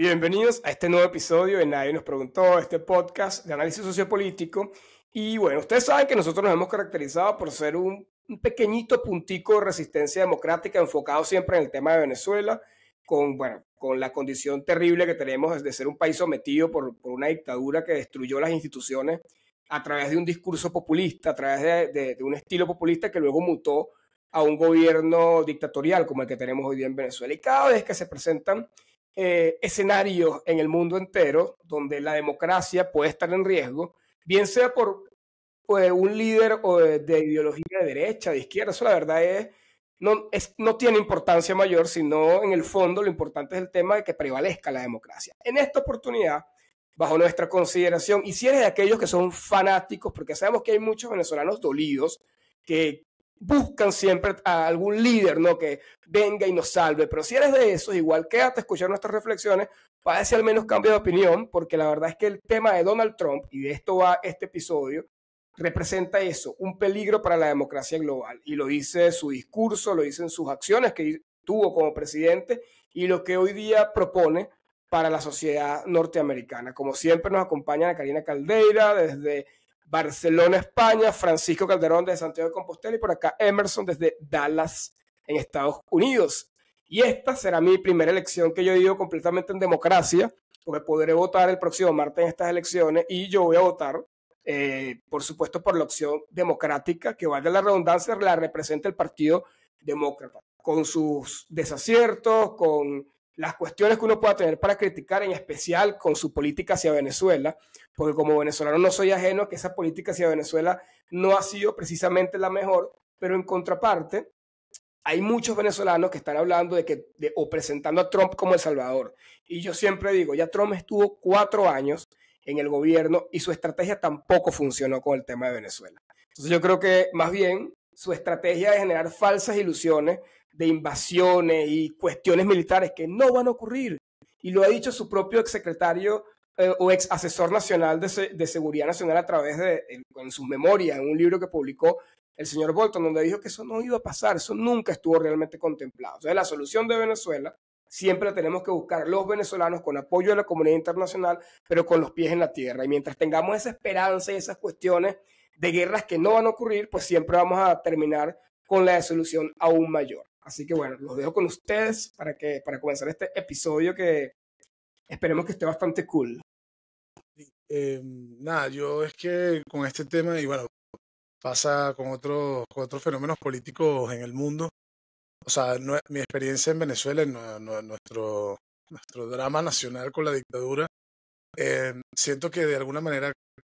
Bienvenidos a este nuevo episodio de Nadie nos preguntó, este podcast de análisis sociopolítico. Y bueno, ustedes saben que nosotros nos hemos caracterizado por ser un, pequeñito puntico de resistencia democrática enfocado siempre en el tema de Venezuela, con, bueno, con la condición terrible que tenemos de ser un país sometido por, una dictadura que destruyó las instituciones a través de un discurso populista, a través de, de un estilo populista que luego mutó a un gobierno dictatorial como el que tenemos hoy día en Venezuela. Y cada vez que se presentan eh, escenarios en el mundo entero donde la democracia puede estar en riesgo, bien sea por pues, un líder de, ideología de derecha, de izquierda, eso la verdad es no, es, no tiene importancia mayor, sino en el fondo lo importante es el tema de que prevalezca la democracia. En esta oportunidad, bajo nuestra consideración, y si eres de aquellos que son fanáticos, porque sabemos que hay muchos venezolanos dolidos que buscan siempre a algún líder, ¿no? Que venga y nos salve. Pero si eres de esos, igual quédate a escuchar nuestras reflexiones para al menos cambio de opinión, porque la verdad es que el tema de Donald Trump, y de esto va este episodio, representa eso, un peligro para la democracia global. Y lo dice su discurso, lo dicen sus acciones que tuvo como presidente y lo que hoy día propone para la sociedad norteamericana. Como siempre nos acompaña Karina Caldeira desde Barcelona, España, Francisco Calderón desde Santiago de Compostela y por acá Emerson desde Dallas, en Estados Unidos. Y esta será mi primera elección que yo digo completamente en democracia, porque podré votar el próximo martes en estas elecciones y yo voy a votar, eh, por supuesto, por la opción democrática, que de la redundancia, la representa el Partido Demócrata, con sus desaciertos, con las cuestiones que uno pueda tener para criticar, en especial con su política hacia Venezuela, porque como venezolano no soy ajeno a que esa política hacia Venezuela no ha sido precisamente la mejor, pero en contraparte, hay muchos venezolanos que están hablando de que, o presentando a Trump como El Salvador. Y yo siempre digo, ya Trump estuvo cuatro años en el gobierno y su estrategia tampoco funcionó con el tema de Venezuela. Entonces yo creo que más bien su estrategia de generar falsas ilusiones de invasiones y cuestiones militares que no van a ocurrir. Y lo ha dicho su propio exsecretario eh, o ex asesor nacional de, de, Seguridad Nacional a través de en, sus memorias, en un libro que publicó el señor Bolton, donde dijo que eso no iba a pasar, eso nunca estuvo realmente contemplado. O sea, la solución de Venezuela siempre la tenemos que buscar los venezolanos con apoyo de la comunidad internacional, pero con los pies en la tierra. Y mientras tengamos esa esperanza y esas cuestiones de guerras que no van a ocurrir, pues siempre vamos a terminar con la desolución aún mayor. Así que bueno, los dejo con ustedes para, que, para comenzar este episodio que esperemos que esté bastante cool. Em, nada, yo es que con este tema, y bueno, pasa con, otros otros fenómenos políticos en el mundo. O sea, mi experiencia en Venezuela, en nuestro, nuestro drama nacional con la dictadura, em, siento que de alguna manera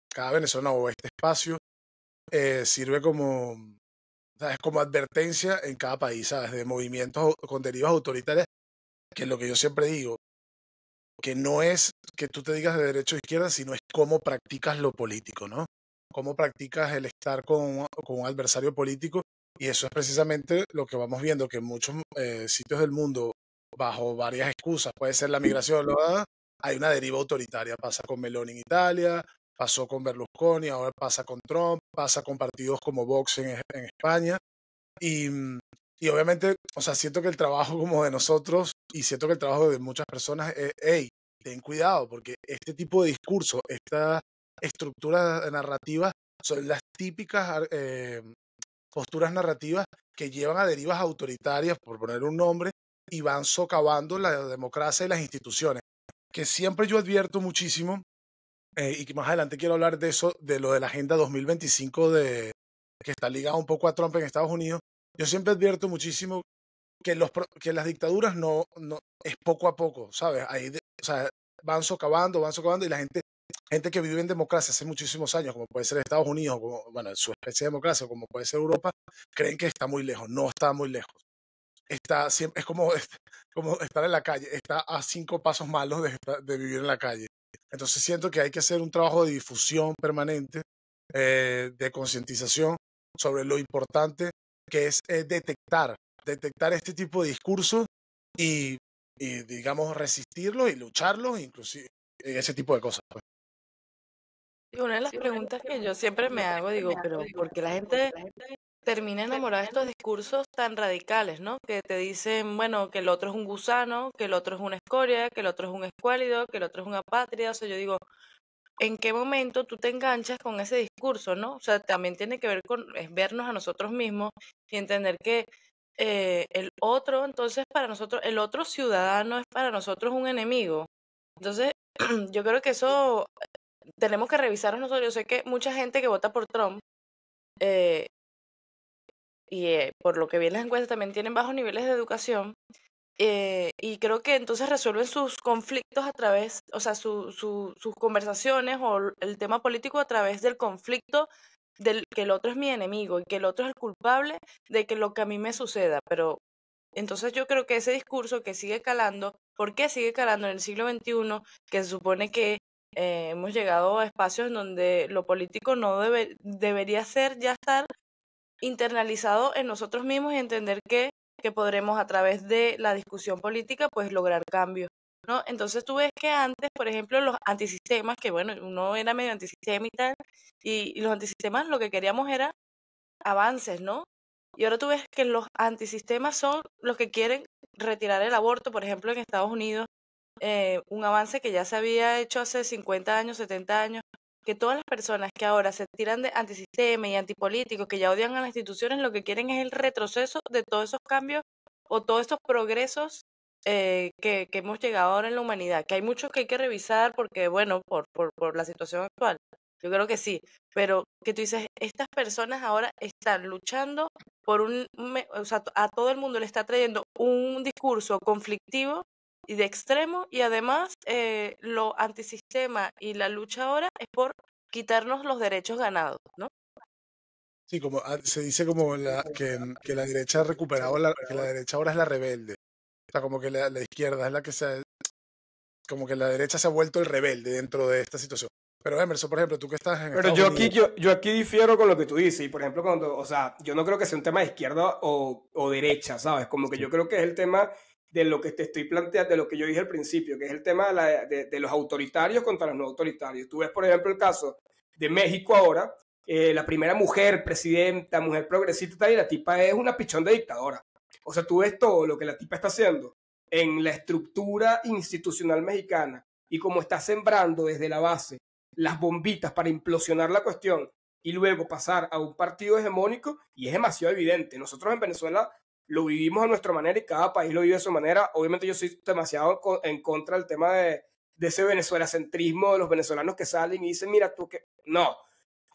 cada venezolano o este espacio eh, sirve como, ¿sabes? Como advertencia en cada país, ¿sabes? De movimientos con derivas autoritarias, que es lo que yo siempre digo, que no es que tú te digas de derecho o izquierda, sino es cómo practicas lo político, ¿no? Cómo practicas el estar con, un adversario político. Y eso es precisamente lo que vamos viendo, que en muchos eh, sitios del mundo, bajo varias excusas, puede ser la migración, hay una deriva autoritaria. Pasa con Meloni en Italia, pasó con Berlusconi, ahora pasa con Trump, pasa con partidos como Vox en, España. Mm, y, obviamente, o sea, siento que el trabajo como de nosotros y siento que el trabajo de muchas personas es, hey, ten cuidado, porque este tipo de discurso, esta estructura narrativa, son las típicas eh, posturas narrativas que llevan a derivas autoritarias, por poner un nombre, y van socavando la democracia y las instituciones. Que siempre yo advierto muchísimo eh, y más adelante quiero hablar de eso, de lo de la Agenda 2025 de, que está ligada un poco a Trump en Estados Unidos, yo siempre advierto muchísimo que, los, que las dictaduras no, no es poco a poco, ¿sabes? Ahí o sea, van socavando, van socavando y la gente, gente que vive en democracia hace muchísimos años, como puede ser Estados Unidos, como, bueno, su especie de democracia, como puede ser Europa, creen que está muy lejos, no está muy lejos. Está es como, como estar en la calle, está a cinco pasos malos de vivir en la calle. Entonces siento que hay que hacer un trabajo de difusión permanente, eh, de concientización sobre lo importante que es, eh, detectar, detectar este tipo de discursos y, digamos, resistirlo y lucharlos, inclusive ese tipo de cosas. Pues. Y una de las preguntas que yo siempre me hago, digo, pero ¿por qué la gente termina enamorada de estos discursos tan radicales, ¿no? Que te dicen, bueno, que el otro es un gusano, que el otro es una escoria, que el otro es un escuálido, que el otro es una patria. O sea, yo digo, ¿en qué momento tú te enganchas con ese discurso, no? O sea, también tiene que ver con vernos a nosotros mismos y entender que eh, el otro, entonces, para nosotros, el otro ciudadano es para nosotros un enemigo. Entonces, yo creo que eso eh, tenemos que revisarnos nosotros. Yo sé que mucha gente que vota por Trump eh, y eh, por lo que vi en cuenta también tienen bajos niveles de educación. Eh, y creo que entonces resuelven sus conflictos a través, o sea, su, sus conversaciones o el tema político a través del conflicto del que el otro es mi enemigo y que el otro es el culpable de que lo que a mí me suceda. Pero entonces yo creo que ese discurso que sigue calando, ¿por qué sigue calando en el siglo XXI? Que se supone que eh, hemos llegado a espacios donde lo político no debería ser ya estar internalizado en nosotros mismos y entender que, que podremos a través de la discusión política pues lograr cambios. ¿no? Entonces tú ves que antes, por ejemplo, los antisistemas, que bueno, uno era medio antisistema y tal, y, los antisistemas lo que queríamos era avances, ¿no? Y ahora tú ves que los antisistemas son los que quieren retirar el aborto, por ejemplo, en Estados Unidos, eh, un avance que ya se había hecho hace 50 años, 70 años, que todas las personas que ahora se tiran de antisistema y antipolíticos, que ya odian a las instituciones, lo que quieren es el retroceso de todos esos cambios o todos esos progresos eh, que, hemos llegado ahora en la humanidad, que hay muchos que hay que revisar porque, bueno, por, por, por la situación actual. Yo creo que sí, pero que tú dices, estas personas ahora están luchando por un, o sea, a todo el mundo le está trayendo un discurso conflictivo y de extremo y además eh, lo antisistema y la lucha ahora es por quitarnos los derechos ganados, ¿no? Sí, como ah, se dice como la, que, que, la derecha ha recuperado, la, que la derecha ahora es la rebelde. O sea, como que la, izquierda es la que se ha, como que la derecha se ha vuelto el rebelde dentro de esta situación. Pero Emerson, por ejemplo, tú que estás en Pero yo aquí, yo, yo aquí difiero con lo que tú dices. Y por ejemplo, cuando, o sea, yo no creo que sea un tema de izquierda o, o derecha, ¿sabes? Como que yo creo que es el tema de lo que te estoy planteando, de lo que yo dije al principio, que es el tema de, los autoritarios contra los no autoritarios. Tú ves, por ejemplo, el caso de México ahora, eh, la primera mujer presidenta, mujer progresista, y la tipa es una pichón de dictadora. O sea, tú ves todo lo que la tipa está haciendo en la estructura institucional mexicana y cómo está sembrando desde la base las bombitas para implosionar la cuestión y luego pasar a un partido hegemónico y es demasiado evidente. Nosotros en Venezuela lo vivimos a nuestra manera y cada país lo vive de su manera. Obviamente yo soy demasiado en contra del tema de, ese venezuelacentrismo de los venezolanos que salen y dicen, mira tú que... No,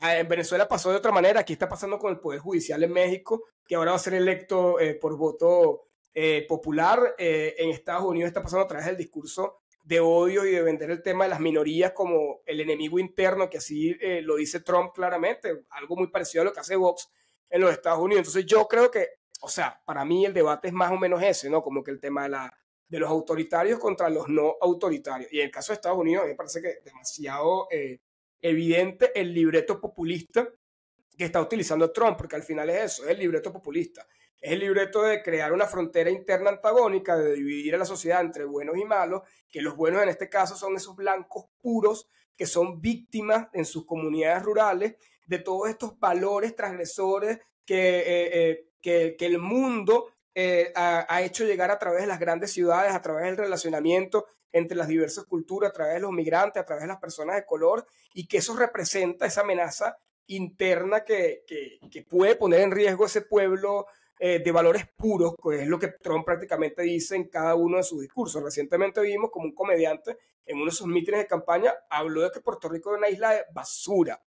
ah, en Venezuela pasó de otra manera, aquí está pasando con el Poder Judicial en México, que ahora va a ser electo eh, por voto eh, popular. Eh, en Estados Unidos está pasando a través del discurso de odio y de vender el tema de las minorías como el enemigo interno, que así lo dice Trump claramente, algo muy parecido a lo que hace Vox en los Estados Unidos. Entonces yo creo que o sea, para mí el debate es más o menos ese, ¿no? Como que el tema de, la, de los autoritarios contra los no autoritarios. Y en el caso de Estados Unidos, me parece que es demasiado eh, evidente el libreto populista que está utilizando Trump, porque al final es eso, es el libreto populista. Es el libreto de crear una frontera interna antagónica, de dividir a la sociedad entre buenos y malos, que los buenos en este caso son esos blancos puros que son víctimas en sus comunidades rurales de todos estos valores transgresores que eh, eh, que, el mundo eh, ha, hecho llegar a través de las grandes ciudades, a través del relacionamiento entre las diversas culturas, a través de los migrantes, a través de las personas de color, y que eso representa esa amenaza interna que, puede poner en riesgo ese pueblo eh, de valores puros, que es lo que Trump prácticamente dice en cada uno de sus discursos. Recientemente vimos como un comediante en uno de sus mítines de campaña habló de que Puerto Rico es una isla de basura.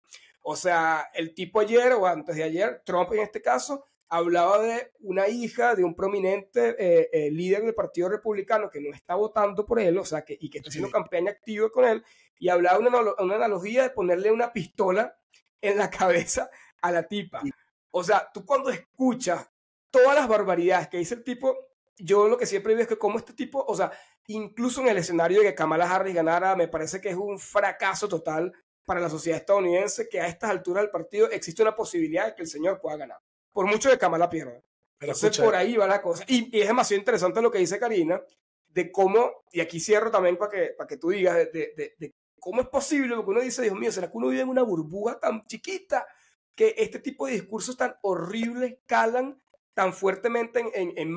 O sea, el tipo ayer o antes de ayer, Trump en este caso, hablaba de una hija de un prominente eh, eh, líder del Partido Republicano que no está votando por él, o sea, que, y que está haciendo campaña activa con él, y hablaba una, una analogía de ponerle una pistola en la cabeza a la tipa. O sea, tú cuando escuchas todas las barbaridades que dice el tipo, yo lo que siempre veo es que como este tipo, o sea, incluso en el escenario de que Kamala Harris ganara, me parece que es un fracaso total para la sociedad estadounidense que a estas alturas del partido existe una posibilidad de que el señor pueda ganar por mucho de la pierda. Pero por ahí va la cosa. Y, es demasiado interesante lo que dice Karina, de cómo, y aquí cierro también para que, para que tú digas, de, cómo es posible, que uno dice, Dios mío, ¿será que uno vive en una burbuja tan chiquita que este tipo de discursos tan horribles calan tan fuertemente en, en,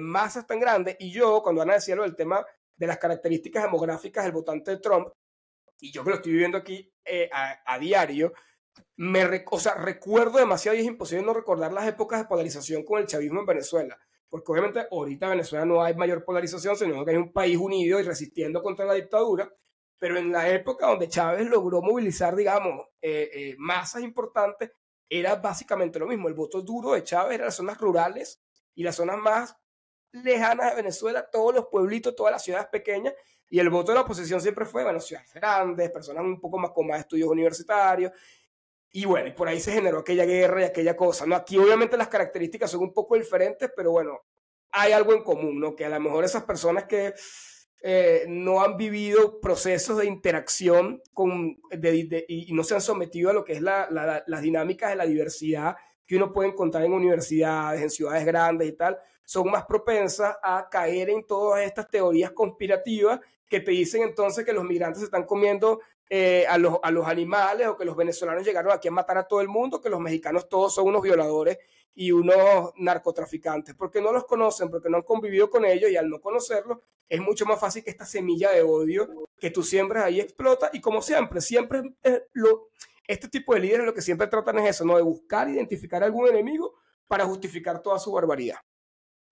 masas tan grandes? Y yo, cuando Ana decía lo del tema de las características demográficas del votante de Trump, y yo que lo estoy viviendo aquí eh, a diario, me, o sea, recuerdo demasiado y es imposible no recordar las épocas de polarización con el chavismo en Venezuela. Porque obviamente ahorita en Venezuela no hay mayor polarización, sino que hay un país unido y resistiendo contra la dictadura. Pero en la época donde Chávez logró movilizar, digamos, eh, eh, masas importantes, era básicamente lo mismo. El voto duro de Chávez era las zonas rurales y las zonas más lejanas de Venezuela, todos los pueblitos, todas las ciudades pequeñas, y el voto de la oposición siempre fue, bueno, ciudades grandes, personas un poco más con más estudios universitarios, y bueno, por ahí se generó aquella guerra y aquella cosa, ¿no? Aquí obviamente las características son un poco diferentes, pero bueno, hay algo en común, ¿no? Que a lo mejor esas personas que eh, no han vivido procesos de interacción con, y, no se han sometido a lo que es la, las dinámicas de la diversidad que uno puede encontrar en universidades, en ciudades grandes y tal, son más propensas a caer en todas estas teorías conspirativas que te dicen entonces que los migrantes se están comiendo eh, a, los, a los animales o que los venezolanos llegaron aquí a matar a todo el mundo, que los mexicanos todos son unos violadores y unos narcotraficantes, porque no los conocen, porque no han convivido con ellos y al no conocerlos es mucho más fácil que esta semilla de odio que tú siembras ahí explota y como siempre, siempre este tipo de líderes lo que siempre tratan es eso, ¿no? de buscar identificar algún enemigo para justificar toda su barbaridad.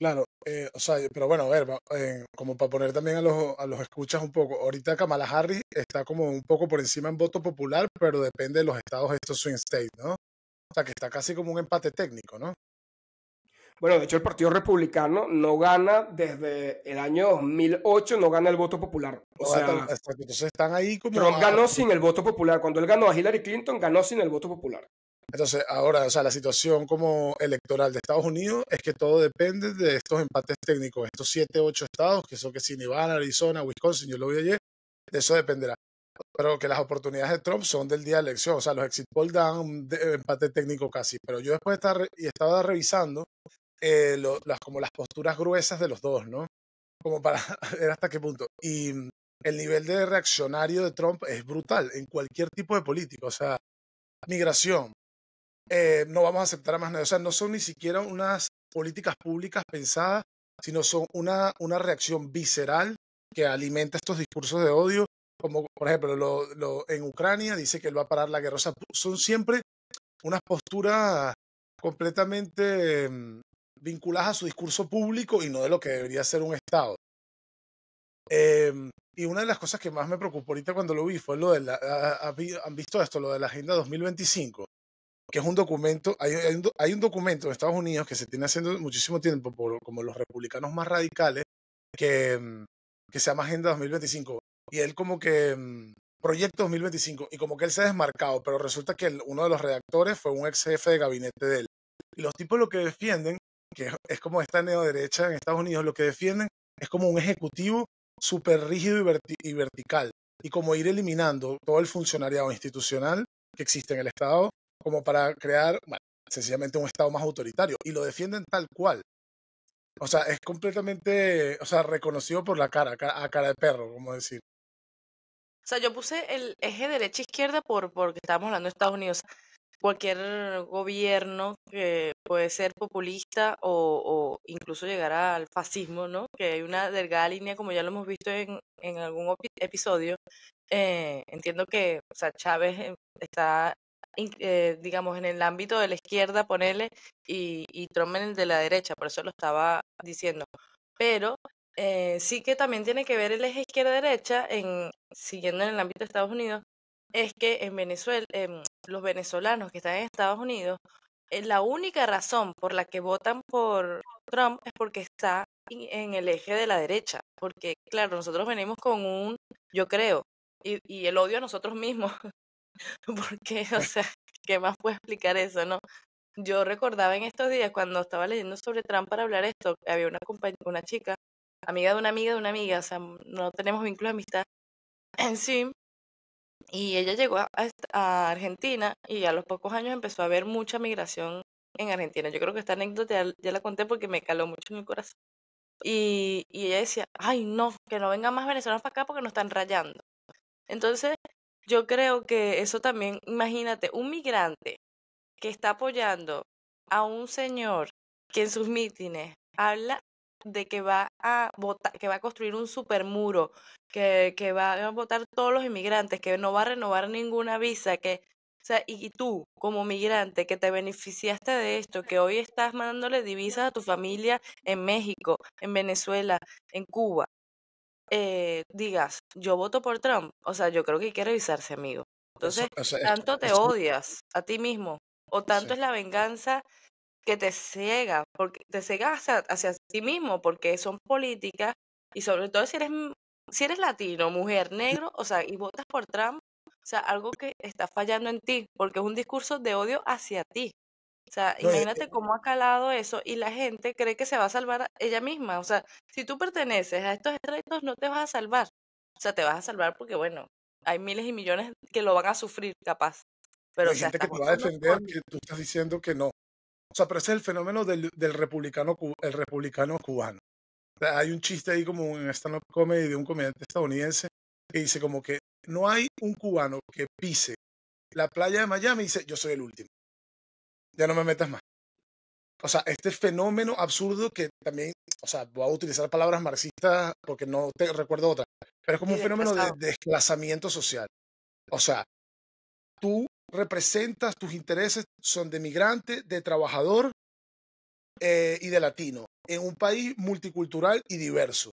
Claro, eh, o sea, pero bueno, a ver, eh, como para poner también a los, a los escuchas un poco, ahorita Kamala Harris está como un poco por encima en voto popular, pero depende de los estados estos swing state, ¿no? O sea, que está casi como un empate técnico, ¿no? Bueno, de hecho el Partido Republicano no gana desde el año 2008, no gana el voto popular. O, sea, sea, entonces están ahí como... Trump ganó sin el voto popular. Cuando él ganó a Hillary Clinton, ganó sin el voto popular. Entonces, ahora, o sea, la situación como electoral de Estados Unidos es que todo depende de estos empates técnicos, estos siete, ocho estados, que son que si Nevada, Arizona, Wisconsin, yo lo vi ayer, de eso dependerá. Pero que las oportunidades de Trump son del día de elección, o sea, los exit polls dan un eh, empate técnico casi. Pero yo después estar, y estaba revisando eh, las, como las posturas gruesas de los dos, ¿no? Como para ver hasta qué punto. Y el nivel de reaccionario de Trump es brutal en cualquier tipo de político o sea, migración, eh, no vamos a aceptar a más nada, O sea, no son ni siquiera unas políticas públicas pensadas, sino son una, una reacción visceral que alimenta estos discursos de odio, como por ejemplo lo, en Ucrania dice que él va a parar la guerra. O sea, son siempre unas posturas completamente mm, vinculadas a su discurso público y no de lo que debería ser un Estado. Em, y una de las cosas que más me preocupó ahorita cuando lo vi fue lo de han visto esto, lo de la Agenda 2025 que es un documento, hay, hay, un, documento en Estados Unidos que se tiene haciendo muchísimo tiempo por como los republicanos más radicales, que, mm, que se llama Agenda 2025. Y él como que, mm, Proyecto 2025, y como que él se ha desmarcado, pero resulta que uno de los redactores fue un ex jefe de gabinete de él. Y los tipos lo que defienden, que es, como esta neoderecha en Estados Unidos, lo que defienden es como un ejecutivo súper rígido y vertical, y como ir eliminando todo el funcionariado institucional que existe en el Estado como para crear sencillamente un Estado más autoritario. Y lo defienden tal cual. O sea, es completamente, o sea, reconocido por la cara, a cara de perro, como decir. O sea, yo puse el eje derecha-izquierda por, porque estábamos hablando de Estados Unidos. Cualquier gobierno que puede ser populista o, incluso llegar al fascismo, ¿no? Que hay una delgada línea, como ya lo hemos visto en, algún episodio. Eh, entiendo que o sea, Chávez eh, está eh, digamos, en el ámbito de la izquierda, ponerle y, y Trump en el de la derecha, por eso lo estaba diciendo. Pero eh, sí que también tiene que ver el eje izquierda-derecha, en, siguiendo en el ámbito de Estados Unidos, es que en Venezuela, em, los venezolanos que están en Estados Unidos, eh, la única razón por la que votan por Trump es porque está en el eje de la derecha. Porque, claro, nosotros venimos con un, yo creo, y el odio a nosotros mismos Porque, o sea, ¿qué más puedo explicar eso, no? Yo recordaba en estos días, cuando estaba leyendo sobre Trump para hablar esto, había una, una chica, amiga de una amiga de una amiga, o sea, no tenemos vínculo de amistad en sí. Y ella llegó a, Argentina y a los pocos años empezó a haber mucha migración en Argentina. Yo creo que esta anécdota ya la conté porque me caló mucho en el corazón. Y, y, ella decía, ay, no, que no vengan más venezolanos para acá porque nos están rayando. Entonces, yo creo que eso también, imagínate, un migrante que está apoyando a un señor que en sus mítines habla de que va a que va a construir un supermuro, que, que va a votar todos los inmigrantes, que no va a renovar ninguna visa, que o sea, y tú, como migrante, que te beneficiaste de esto, que hoy estás mandándole divisas a tu familia en México, en Venezuela, en Cuba, eh, digas, yo voto por Trump, o sea, yo creo que quiere avisarse amigo. Entonces, tanto te odias a ti mismo, o tanto es la venganza que te ciega, porque te ciega hacia, hacia ti mismo, porque son políticas, y sobre todo si eres, mm, si eres latino, mujer, negro, o sea, y votas por Trump, o sea, algo que está fallando en ti, porque es un discurso de odio hacia ti. O sea, imagínate cómo ha calado eso y la gente cree que se va a salvar ella misma. O sea, si tú perteneces a estos estratos, no te vas a salvar. O sea, te vas a salvar porque, bueno, hay miles y millones que lo van a sufrir, capaz. Pero hay gente que te va a defender y tú estás diciendo que no. O sea, pero ese es el fenómeno del, republicano, el republicano cubano. hay un chiste ahí como en esta up comedy de un comediante estadounidense que dice como que no hay un cubano que pise la playa de Miami y dice, yo soy el último ya no me metas más. O sea, este fenómeno absurdo que también, o sea, voy a utilizar palabras marxistas porque no te recuerdo otra, pero es como un fenómeno de desplazamiento social. O sea, tú representas, tus intereses son de migrante, de trabajador eh, y de latino, en un país multicultural y diverso.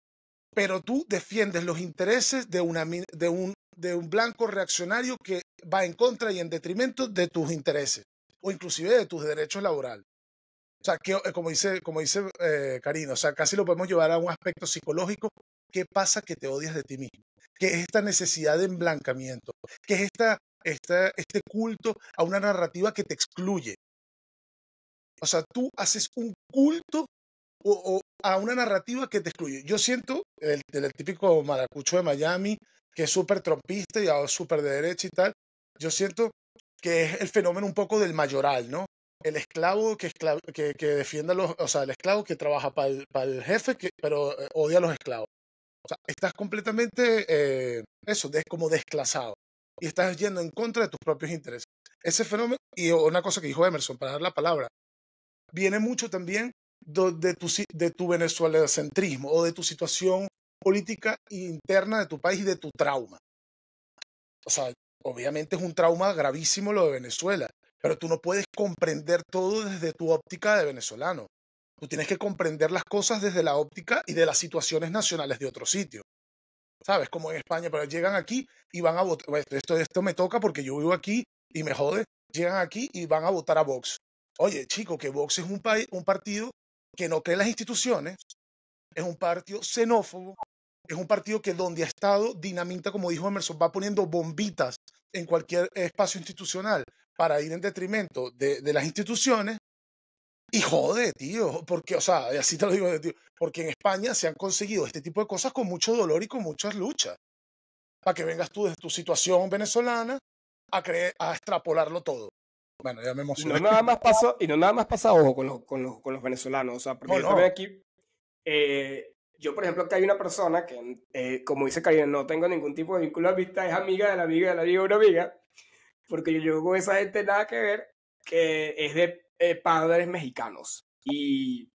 Pero tú defiendes los intereses de, de, un, de un blanco reaccionario que va en contra y en detrimento de tus intereses o inclusive de tus derechos laborales. O sea, que, eh, como dice, como dice eh, Karina, o sea, casi lo podemos llevar a un aspecto psicológico. ¿Qué pasa que te odias de ti mismo? ¿Qué es esta necesidad de emblancamiento? ¿Qué es esta, esta, este culto a una narrativa que te excluye? O sea, tú haces un culto o, a una narrativa que te excluye. Yo siento el, típico maracucho de Miami, que es súper trompista y súper de derecha y tal. Yo siento que es el fenómeno un poco del mayoral, ¿no? El esclavo que, que, defiende a los, o sea, el esclavo que trabaja para el, jefe, pero eh, odia a los esclavos. O sea, estás completamente, eh, eso, es como desclasado. Y estás yendo en contra de tus propios intereses. Ese fenómeno, y una cosa que dijo Emerson, para dar la palabra, viene mucho también de, tu, de tu venezuelacentrismo o de tu situación política interna de tu país y de tu trauma. O sea, Obviamente es un trauma gravísimo lo de Venezuela, pero tú no puedes comprender todo desde tu óptica de venezolano. Tú tienes que comprender las cosas desde la óptica y de las situaciones nacionales de otro sitio. ¿Sabes? Como en España, pero llegan aquí y van a votar. Pues, esto, esto me toca porque yo vivo aquí y me jode. Llegan aquí y van a votar a Vox. Oye, chico, que Vox es un, un partido que no cree en las instituciones, es un partido xenófobo, es un partido que donde ha estado dinamita, como dijo Emerson, va poniendo bombitas en cualquier espacio institucional para ir en detrimento de, las instituciones. Y jode, tío, porque, o sea, así te lo digo, tío, porque en España se han conseguido este tipo de cosas con mucho dolor y con muchas luchas. Para que vengas tú desde tu situación venezolana a, creer, a extrapolarlo todo. Bueno, ya me emocioné. nada más y no nada más pasa ojo con los, con los, con venezolanos, o sea, porque aquí eh, yo, por ejemplo, que hay una persona que, eh, como dice Karina, no tengo ningún tipo de vínculo a vista, es amiga de la amiga de la amiga de una amiga, porque yo con esa gente nada que ver, que es de eh, padres mexicanos. Y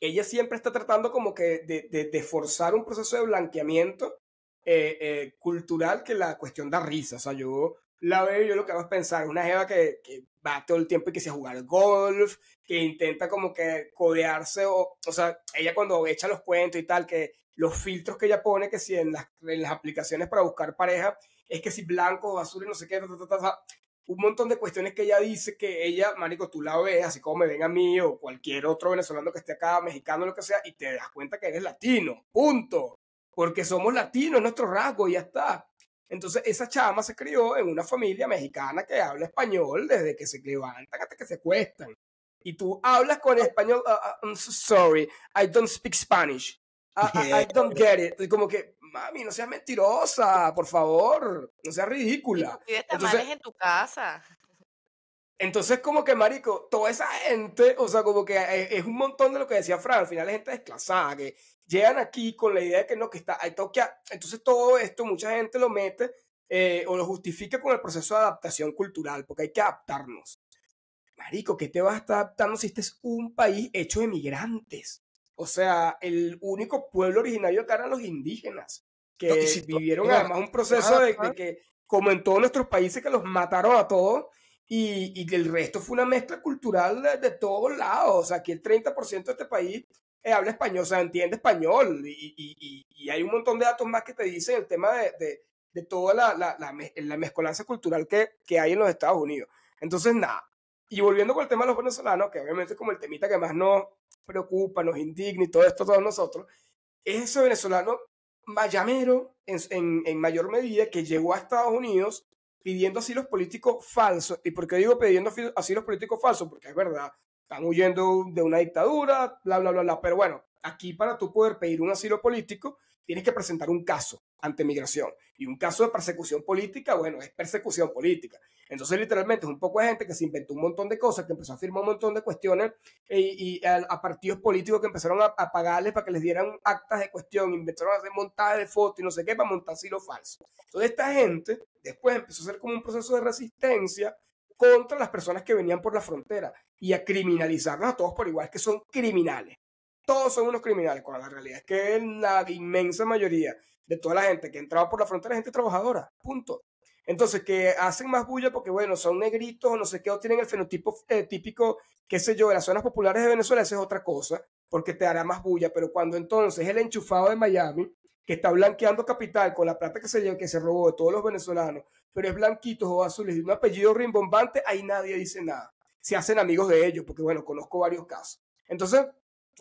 ella siempre está tratando como que de, de, forzar un proceso de blanqueamiento eh, eh, cultural que la cuestión da risa. O sea, yo la veo yo lo que hago es pensar, una jeva que, va todo el tiempo y que se jugar golf, que intenta como que codearse, o, o sea, ella cuando echa los cuentos y tal, que los filtros que ella pone, que si en las, aplicaciones para buscar pareja, es que si blanco o azul y no sé qué, un montón de cuestiones que ella dice que ella, marico, tú la ves, así como me ven a mí o cualquier otro venezolano que esté acá, mexicano, lo que sea, y te das cuenta que eres latino, punto. Porque somos latinos, nuestro rasgo, y ya está. Entonces, esa chama se crió en una familia mexicana que habla español desde que se levantan hasta que se cuestan. Y tú hablas con español, ah, ah, sorry, I don't speak Spanish. Ah, I, don't get it. como que, mami, no seas mentirosa, por favor, no seas ridícula. Y en tu casa. Entonces, como que, marico, toda esa gente, o sea, como que eh, es, un montón de lo que decía Fran, al final es gente desclasada, que llegan aquí con la idea de que no, que está, hay Entonces, todo esto, mucha gente lo mete eh, o lo justifica con el proceso de adaptación cultural, porque hay que adaptarnos. Marico, ¿qué te vas a estar adaptando si este es un país hecho de migrantes? O sea, el único pueblo originario acá eran los indígenas, que vivieron además un proceso de, de que, como en todos nuestros países, que los mataron a todos y, y, el resto fue una mezcla cultural de, todos lados. O sea, aquí el 30% de este país eh, habla español, o entiende español. Y, hay un montón de datos más que te dicen el tema de, de, toda la, la, mezcolanza cultural que, que hay en los Estados Unidos. Entonces, nada. Y volviendo con el tema de los venezolanos, que obviamente es como el temita que más nos preocupa, nos indigna y todo esto, todos nosotros, es ese venezolano mayamero en mayor medida que llegó a Estados Unidos pidiendo asilos políticos falsos. ¿Y por qué digo pidiendo asilos políticos falsos? Porque es verdad, están huyendo de una dictadura, bla, bla, bla, bla. Pero bueno, aquí para tú poder pedir un asilo político, tienes que presentar un caso ante migración. Y un caso de persecución política, bueno, es persecución política. Entonces, literalmente, es un poco de gente que se inventó un montón de cosas, que empezó a firmar un montón de cuestiones e, y, a, partidos políticos que empezaron a, pagarles para que les dieran actas de cuestión, inventaron a hacer montajes de fotos y no sé qué para montar lo falso. Entonces, esta gente después empezó a hacer como un proceso de resistencia contra las personas que venían por la frontera y a criminalizarlas a todos por igual, que son criminales todos son unos criminales, cuando la realidad es que la inmensa mayoría de toda la gente que entraba por la frontera gente trabajadora, punto. Entonces, que hacen más bulla porque, bueno, son negritos o no sé qué, o tienen el fenotipo eh, típico, qué sé yo, de las zonas populares de Venezuela, esa es otra cosa, porque te hará más bulla, pero cuando entonces el enchufado de Miami, que está blanqueando capital con la plata que se, que se robó de todos los venezolanos, pero es blanquito o azules y un apellido rimbombante, ahí nadie dice nada. Se hacen amigos de ellos, porque, bueno, conozco varios casos. Entonces,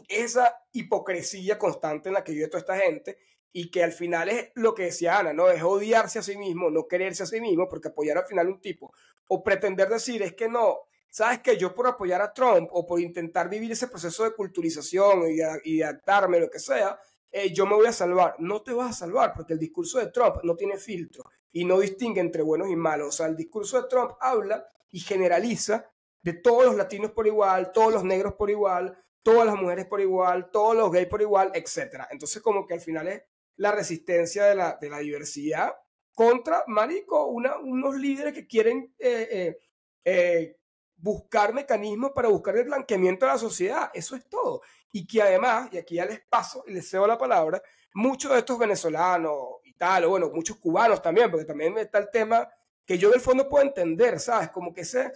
esa hipocresía constante en la que vive toda esta gente y que al final es lo que decía Ana, ¿no? Es odiarse a sí mismo, no quererse a sí mismo, porque apoyar al final un tipo o pretender decir es que no, sabes que yo por apoyar a Trump o por intentar vivir ese proceso de culturización y de, adaptarme, lo que sea, eh, yo me voy a salvar. No te vas a salvar porque el discurso de Trump no tiene filtro y no distingue entre buenos y malos. O sea, el discurso de Trump habla y generaliza de todos los latinos por igual, todos los negros por igual, todas las mujeres por igual, todos los gays por igual, etc. Entonces como que al final es la resistencia de la, de la diversidad contra, marico, una, unos líderes que quieren eh, eh, eh, buscar mecanismos para buscar el blanqueamiento de la sociedad. Eso es todo. Y que además, y aquí ya les paso y les cedo la palabra, muchos de estos venezolanos y tal, o bueno, muchos cubanos también, porque también está el tema que yo del fondo puedo entender, ¿sabes? Como que ese,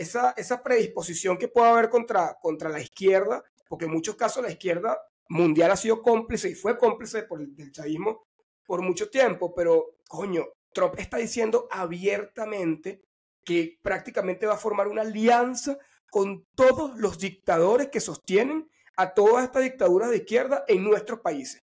esa, predisposición que puede haber contra, contra la izquierda, porque en muchos casos la izquierda mundial ha sido cómplice y fue cómplice del chavismo por mucho tiempo, pero coño, Trump está diciendo abiertamente que prácticamente va a formar una alianza con todos los dictadores que sostienen a todas estas dictaduras de izquierda en nuestros países.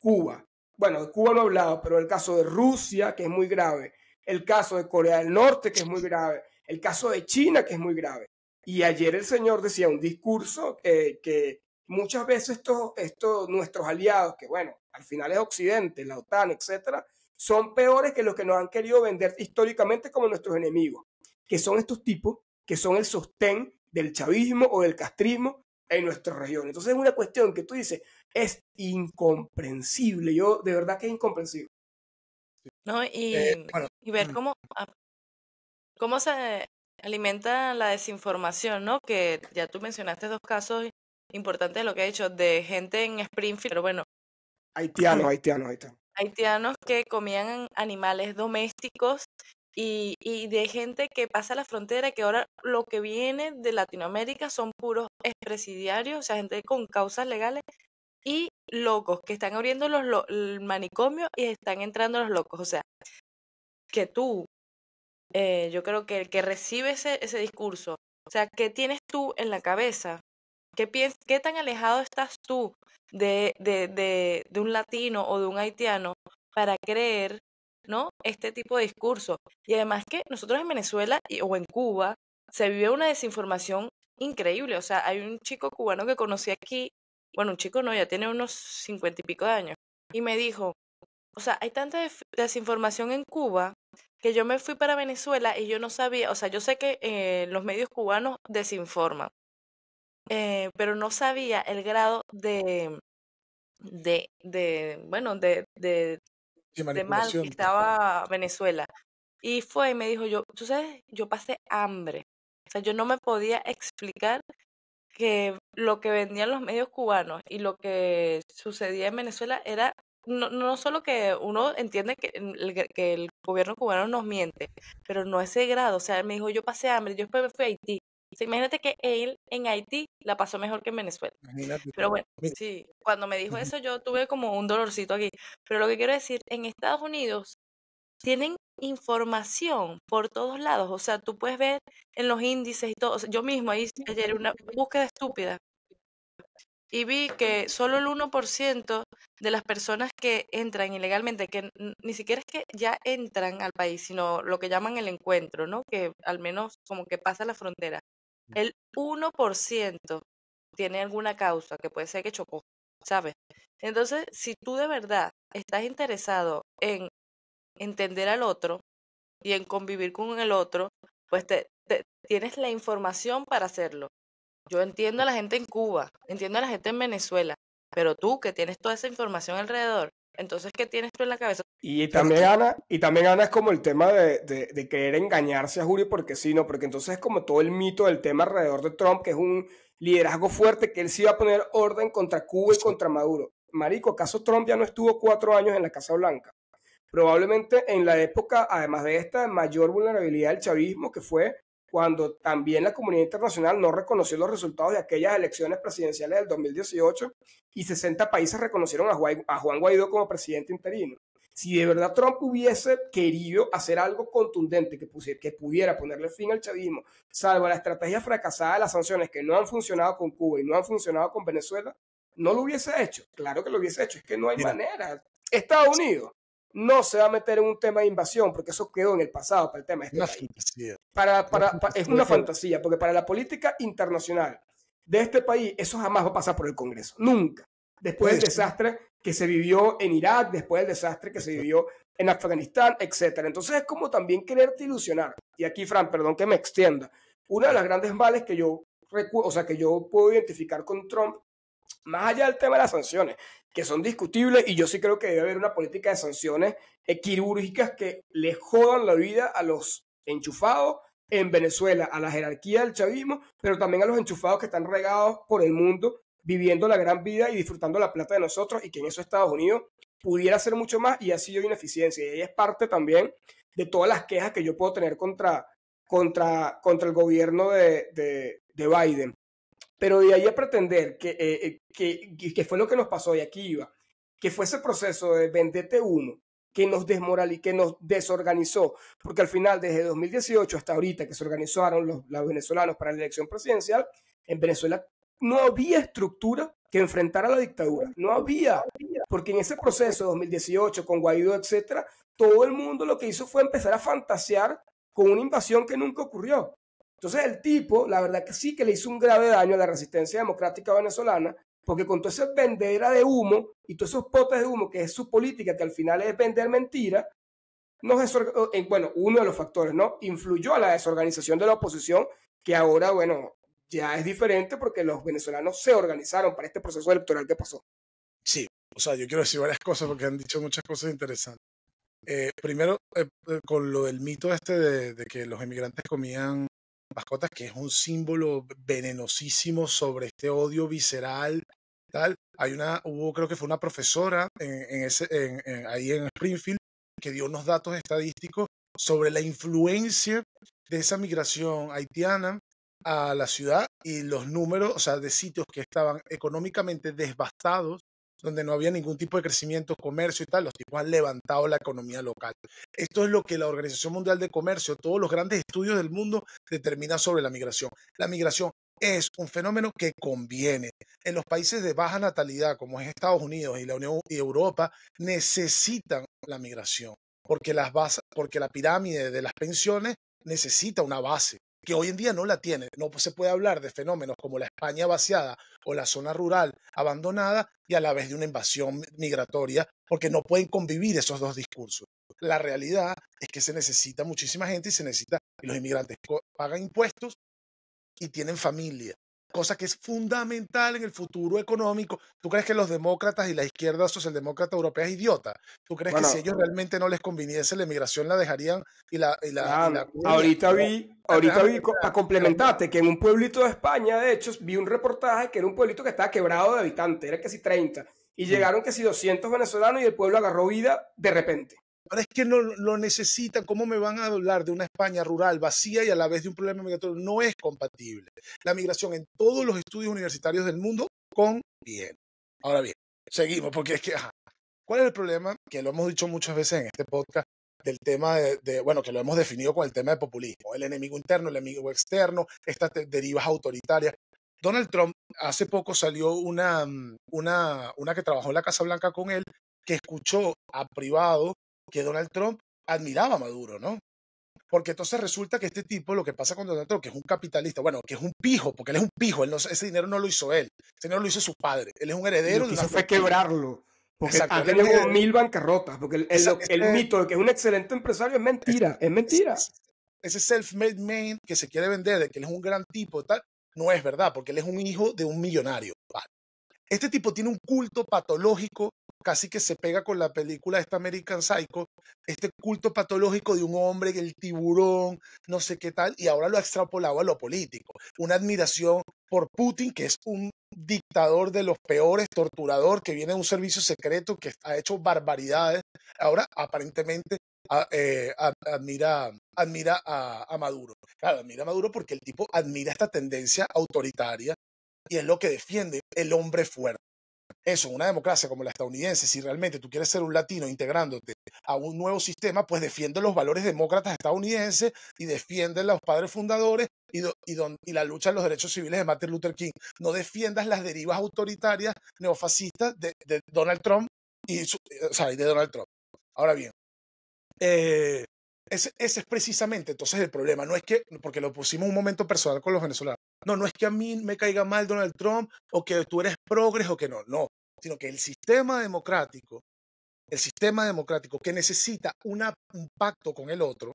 Cuba, bueno, de Cuba no he hablado, pero el caso de Rusia, que es muy grave, el caso de Corea del Norte, que es muy grave, el caso de China, que es muy grave. Y ayer el señor decía un discurso eh, que muchas veces estos, nuestros aliados, que bueno, al final es Occidente, la OTAN, etcétera, son peores que los que nos han querido vender históricamente como nuestros enemigos, que son estos tipos que son el sostén del chavismo o del castrismo en nuestra región. Entonces es una cuestión que tú dices, es incomprensible. Yo, de verdad que es incomprensible. No, y, eh, y ver mm. cómo, ¿Cómo se alimenta la desinformación, no? Que ya tú mencionaste dos casos importantes de lo que ha hecho de gente en Springfield, pero bueno. Haitianos, haitianos, haitianos. Haitianos que comían animales domésticos y, de gente que pasa la frontera, que ahora lo que viene de Latinoamérica son puros expresidiarios, o sea, gente con causas legales y locos, que están abriendo los, lo, el manicomio y están entrando los locos. O sea, que tú eh, yo creo que el que recibe ese, ese discurso, o sea, ¿qué tienes tú en la cabeza? ¿Qué, qué tan alejado estás tú de, de, de, de un latino o de un haitiano para creer ¿no? este tipo de discurso? Y además que nosotros en Venezuela o en Cuba se vive una desinformación increíble. O sea, hay un chico cubano que conocí aquí, bueno, un chico no, ya tiene unos cincuenta y pico de años, y me dijo, o sea, hay tanta desinformación en Cuba que yo me fui para Venezuela y yo no sabía, o sea, yo sé que eh, los medios cubanos desinforman, eh, pero no sabía el grado de, de, de bueno, de, de mal que estaba Venezuela. Y fue y me dijo, yo, tú sabes, yo pasé hambre. O sea, yo no me podía explicar que lo que vendían los medios cubanos y lo que sucedía en Venezuela era no, solo que uno entiende que el, gobierno cubano nos miente, pero no a ese grado. O sea, él me dijo, yo pasé hambre, yo después me fui a Haití. imagínate que él en Haití la pasó mejor que en Venezuela. pero bueno, sí, cuando me dijo eso yo tuve como un dolorcito aquí. Pero lo que quiero decir, en Estados Unidos tienen información por todos lados. O sea, tú puedes ver en los índices y todo. yo mismo hice ayer una búsqueda estúpida y vi que solo el 1% de las personas que entran ilegalmente, que ni siquiera es que ya entran al país, sino lo que llaman el encuentro, ¿no? Que al menos como que pasa la frontera. El 1% tiene alguna causa, que puede ser que chocó, ¿sabes? Entonces, si tú de verdad estás interesado en entender al otro y en convivir con el otro, pues te, tienes la información para hacerlo. Yo entiendo a la gente en Cuba, entiendo a la gente en Venezuela, pero tú que tienes toda esa información alrededor, entonces, ¿qué tienes tú en la cabeza? Y también, Ana, y también Ana, es como el tema de, querer engañarse a Julio, porque sí, no, porque entonces es como todo el mito del tema alrededor de Trump, que es un liderazgo fuerte, que él sí va a poner orden contra Cuba y contra Maduro. Marico, ¿acaso Trump ya no estuvo cuatro años en la Casa Blanca? Probablemente en la época, además de esta, mayor vulnerabilidad del chavismo, que fue cuando también la comunidad internacional no reconoció los resultados de aquellas elecciones presidenciales del 2018 y 60 países reconocieron a Juan Guaidó como presidente interino. Si de verdad Trump hubiese querido hacer algo contundente que, pudiera ponerle fin al chavismo, salvo la estrategia fracasada de las sanciones que no han funcionado con Cuba y no han funcionado con Venezuela, no lo hubiese hecho. Claro que lo hubiese hecho, es que no hay manera. Estados Unidos no se va a meter en un tema de invasión, porque eso quedó en el pasado para el tema este es una fantasía, porque para la política internacional de este país, eso jamás va a pasar por el Congreso, nunca. Después del desastre que se vivió en Irak, después del desastre que se vivió en Afganistán, etc. Entonces es como también quererte ilusionar. Y aquí, Fran, perdón que me extienda. Una de las grandes males que yo, o sea, que yo puedo identificar con Trump más allá del tema de las sanciones, que son discutibles, y yo sí creo que debe haber una política de sanciones quirúrgicas que les jodan la vida a los enchufados en Venezuela, a la jerarquía del chavismo, pero también a los enchufados que están regados por el mundo, viviendo la gran vida y disfrutando la plata de nosotros, y que en eso Estados Unidos pudiera hacer mucho más y ha sido ineficiencia. Y ella es parte también de todas las quejas que yo puedo tener contra, contra, contra el gobierno de, de Biden. Pero de ahí a pretender que, eh, eh, fue lo que nos pasó y aquí iba, que fue ese proceso de Vendete uno que nos y que nos desorganizó, porque al final, desde 2018 hasta ahorita que se organizaron los, los venezolanos para la elección presidencial, en Venezuela no había estructura que enfrentara a la dictadura. No había, porque en ese proceso de 2018 con Guaidó, etcétera, todo el mundo lo que hizo fue empezar a fantasear con una invasión que nunca ocurrió. Entonces el tipo, la verdad que sí que le hizo un grave daño a la resistencia democrática venezolana, porque con toda esa vendera de humo y todos esos potes de humo, que es su política, que al final es vender mentira, nos bueno, uno de los factores, ¿no? Influyó a la desorganización de la oposición, que ahora, bueno, ya es diferente porque los venezolanos se organizaron para este proceso electoral que pasó. Sí, o sea, yo quiero decir varias cosas porque han dicho muchas cosas interesantes. Eh, primero, eh, eh, con lo del mito este de, que los inmigrantes comían mascotas, que es un símbolo venenosísimo sobre este odio visceral. Tal. Hay una, hubo, creo que fue una profesora en, ese, ahí en Springfield que dio unos datos estadísticos sobre la influencia de esa migración haitiana a la ciudad y los números, o sea, de sitios que estaban económicamente devastados donde no había ningún tipo de crecimiento, comercio y tal, los tipos han levantado la economía local. Esto es lo que la Organización Mundial de Comercio, todos los grandes estudios del mundo determinan sobre la migración. La migración es un fenómeno que conviene. En los países de baja natalidad, como es Estados Unidos y la Unión y Europa, necesitan la migración, porque, las porque la pirámide de las pensiones necesita una base que hoy en día no la tiene. No se puede hablar de fenómenos como la España vaciada o la zona rural abandonada y a la vez de una invasión migratoria, porque no pueden convivir esos dos discursos. La realidad es que se necesita muchísima gente y se necesita, los inmigrantes pagan impuestos y tienen familia cosa que es fundamental en el futuro económico. ¿Tú crees que los demócratas y la izquierda socialdemócrata europea es idiota? ¿Tú crees que si ellos realmente no les conviniese la inmigración la dejarían y la... Y la, ahorita vi, ahorita vi, a ah, complementarte, que en un pueblito de España, de hecho, vi un reportaje que era un pueblito que estaba quebrado de habitantes, era casi 30, y mm. llegaron casi 200 venezolanos y el pueblo agarró vida de repente. Ahora es que no lo necesitan. ¿Cómo me van a hablar de una España rural vacía y a la vez de un problema migratorio? No es compatible. La migración en todos los estudios universitarios del mundo con bien. Ahora bien, seguimos porque es que, ¿cuál es el problema? Que lo hemos dicho muchas veces en este podcast del tema de, de, bueno, que lo hemos definido con el tema de populismo, el enemigo interno, el enemigo externo, estas derivas autoritarias. Donald Trump hace poco salió una, mm, una, una que trabajó en la Casa Blanca con él, que escuchó a privado que Donald Trump admiraba a Maduro, ¿no? Porque entonces resulta que este tipo, lo que pasa con Donald Trump, que es un capitalista, bueno, que es un pijo, porque él es un pijo, ese dinero no lo hizo él, ese dinero lo hizo su padre, él es un heredero. Lo que fue quebrarlo. Porque Exacto, antes mil bancarrotas, porque el, mito de que es un excelente empresario es mentira, es, mentira. Ese, self-made man que se quiere vender, de que él es un gran tipo tal, no es verdad, porque él es un hijo de un millonario. Este tipo tiene un culto patológico casi que se pega con la película esta American Psycho, este culto patológico de un hombre, el tiburón, no sé qué tal, y ahora lo ha extrapolado a lo político. Una admiración por Putin, que es un dictador de los peores, torturador, que viene de un servicio secreto, que ha hecho barbaridades. Ahora, aparentemente, eh, admira, admira a, a, Maduro. Claro, admira a Maduro porque el tipo admira esta tendencia autoritaria y es lo que defiende el hombre fuerte. Eso, una democracia como la estadounidense, si realmente tú quieres ser un latino integrándote a un nuevo sistema, pues defiende los valores demócratas estadounidenses y defiende los padres fundadores y, y, la lucha de los derechos civiles de Martin Luther King. No defiendas las derivas autoritarias neofascistas de, Donald Trump eh, y de Donald Trump. Ahora bien, eh, ese, ese, es precisamente entonces el problema. No es que, porque lo pusimos un momento personal con los venezolanos, no, no es que a mí me caiga mal Donald Trump o que tú eres progres o que no, no, sino que el sistema democrático, el sistema democrático que necesita un pacto con el otro,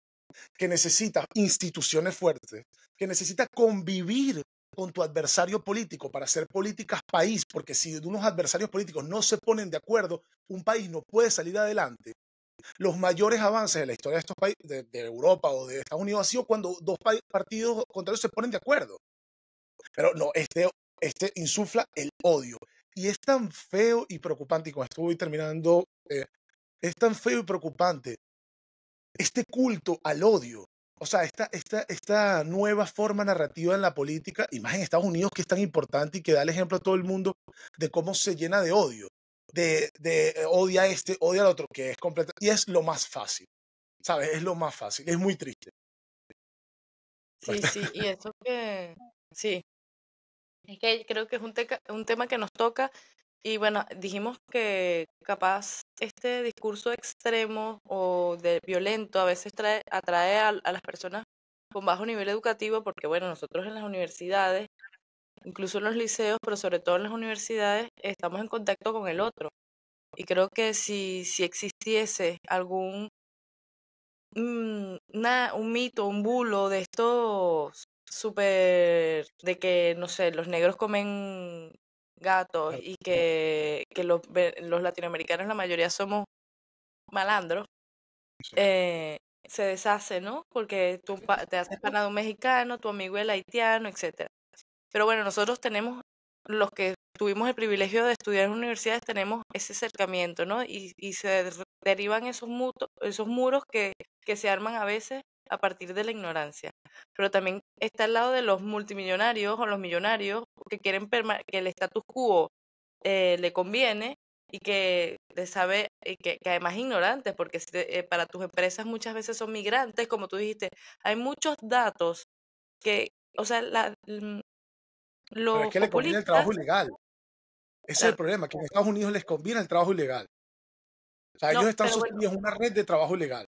que necesita instituciones fuertes, que necesita convivir con tu adversario político para hacer políticas país, porque si unos adversarios políticos no se ponen de acuerdo, un país no puede salir adelante. Los mayores avances de la historia de estos países, de, Europa o de Estados Unidos, han sido cuando dos partidos contrarios se ponen de acuerdo. Pero no, este, este insufla el odio. Y es tan feo y preocupante, y esto voy terminando, eh, es tan feo y preocupante este culto al odio. O sea, esta, esta, esta nueva forma narrativa en la política, y más en Estados Unidos, que es tan importante y que da el ejemplo a todo el mundo de cómo se llena de odio, de, de eh, odia a este, odia al otro, que es completo. Y es lo más fácil, ¿sabes? Es lo más fácil, es muy triste. Sí, sí, y eso que, Sí. Es que creo que es un, un tema que nos toca y bueno, dijimos que capaz este discurso extremo o de violento a veces trae, atrae a, las personas con bajo nivel educativo porque bueno, nosotros en las universidades incluso en los liceos, pero sobre todo en las universidades, estamos en contacto con el otro. Y creo que si, si existiese algún mm, un mito, un bulo de estos súper de que, no sé, los negros comen gatos y que, que los, los, latinoamericanos la mayoría somos malandros, eh, se deshace, ¿no? Porque tú te haces panado un mexicano, tu amigo el haitiano, etc. Pero bueno, nosotros tenemos, los que tuvimos el privilegio de estudiar en universidades, tenemos ese cercamiento, ¿no? Y, y se derivan esos, mutos, esos muros que, que se arman a veces a partir de la ignorancia. Pero también está al lado de los multimillonarios o los millonarios que quieren que el status quo eh, le conviene y que sabe eh, que, que además ignorantes, porque eh, para tus empresas muchas veces son migrantes, como tú dijiste, hay muchos datos que, o sea, la, los mm, Pero es que le conviene el trabajo ilegal. Ese es el problema, que en Estados Unidos les conviene el trabajo ilegal. O sea, ellos están sostenidos una red de trabajo ilegal.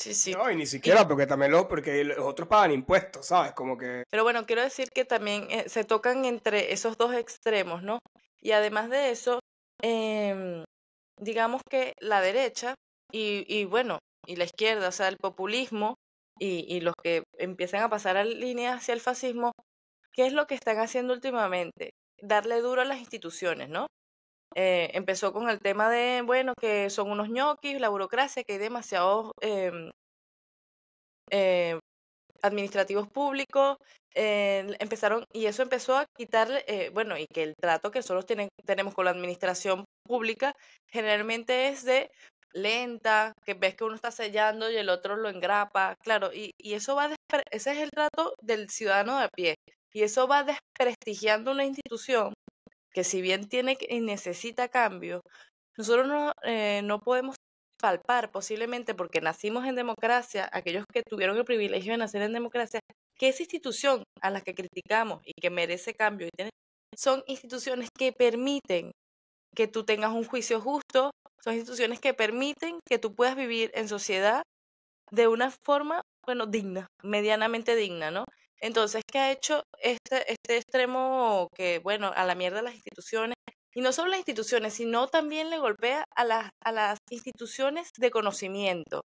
Sí, No, y ni siquiera, porque también los, porque los otros pagan impuestos, ¿sabes? Como que... Pero bueno, quiero decir que también eh, se tocan entre esos dos extremos, ¿no? Y además de eso, em, digamos que la derecha y, bueno, y la izquierda, o sea, el populismo y, y los que empiezan a pasar a línea hacia el fascismo, ¿qué es lo que están haciendo últimamente? Darle duro a las instituciones, ¿no? Eh, empezó con el tema de, bueno, que son unos ñoquis, la burocracia, que hay demasiados em, eh, administrativos públicos. Eh, empezaron, y eso empezó a quitarle, bueno, y que el trato que solo tenemos con la administración pública generalmente es de lenta, que ves que uno está sellando y el otro lo engrapa, claro, y, y eso va, ese es el trato del ciudadano de a pie, y eso va desprestigiando una institución que si bien tiene y necesita cambio, nosotros no, eh, no podemos palpar posiblemente porque nacimos en democracia, aquellos que tuvieron el privilegio de nacer en democracia, que esa institución a la que criticamos y que merece cambio son instituciones que permiten que tú tengas un juicio justo, son instituciones que permiten que tú puedas vivir en sociedad de una forma, bueno, digna, medianamente digna, ¿no? Entonces, ¿qué ha hecho este, este extremo que, bueno, a la mierda las instituciones? Y no solo las instituciones, sino también le golpea a las, a las instituciones de conocimiento.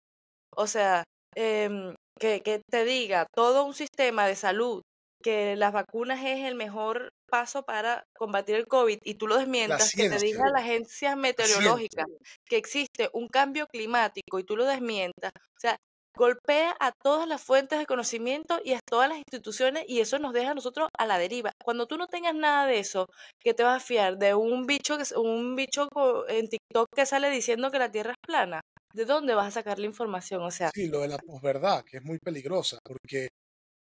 O sea, em, que, te diga todo un sistema de salud que las vacunas es el mejor paso para combatir el COVID y tú lo desmientas, que te diga la agencia meteorológica que existe un cambio climático y tú lo desmientas, o sea, golpea a todas las fuentes de conocimiento y a todas las instituciones y eso nos deja a nosotros a la deriva. Cuando tú no tengas nada de eso, que te vas a fiar de un bicho un bicho en TikTok que sale diciendo que la Tierra es plana? ¿De dónde vas a sacar la información? O sea, sí, lo de la posverdad, que es muy peligrosa, porque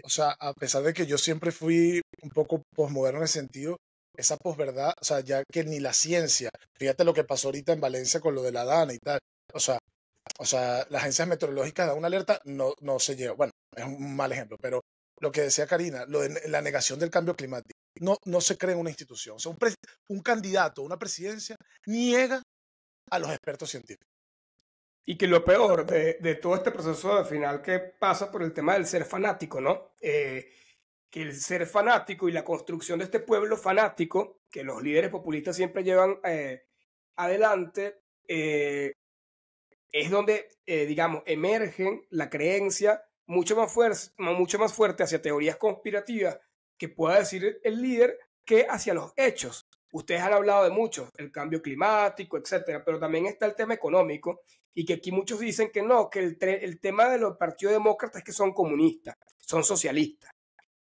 o sea, a pesar de que yo siempre fui un poco posmoderno en ese sentido, esa posverdad, o sea, ya que ni la ciencia, fíjate lo que pasó ahorita en Valencia con lo de la Dana y tal, o sea, o sea, las agencias meteorológicas dan una alerta, no, no se lleva. Bueno, es un mal ejemplo, pero lo que decía Karina, lo de la negación del cambio climático, no, no se en una institución. O sea, un, un candidato una presidencia niega a los expertos científicos. Y que lo peor de, de, todo este proceso de final que pasa por el tema del ser fanático, ¿no? Eh, que el ser fanático y la construcción de este pueblo fanático, que los líderes populistas siempre llevan eh, adelante, eh, es donde, eh, digamos, emergen la creencia mucho más, fuerte hacia teorías conspirativas que pueda decir el líder que hacia los hechos. Ustedes han hablado de muchos, el cambio climático, etcétera, pero también está el tema económico y que aquí muchos dicen que no, que el, el tema de los partidos demócratas es que son comunistas, son socialistas.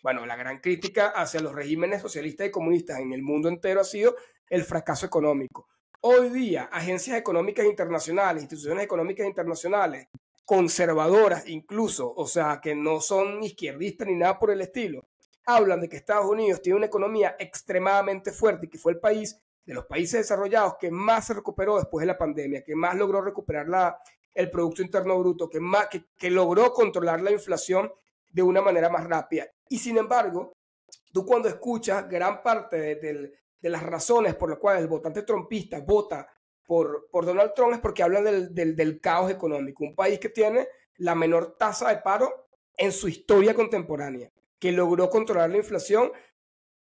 Bueno, la gran crítica hacia los regímenes socialistas y comunistas en el mundo entero ha sido el fracaso económico. Hoy día, agencias económicas internacionales, instituciones económicas internacionales, conservadoras incluso, o sea, que no son izquierdistas ni nada por el estilo, hablan de que Estados Unidos tiene una economía extremadamente fuerte y que fue el país de los países desarrollados que más se recuperó después de la pandemia, que más logró recuperar el Producto Interno Bruto, que, más, que, logró controlar la inflación de una manera más rápida. Y sin embargo, tú cuando escuchas gran parte del de las razones por las cuales el votante trompista vota por, por Donald Trump es porque habla del, caos económico, un país que tiene la menor tasa de paro en su historia contemporánea, que logró controlar la inflación,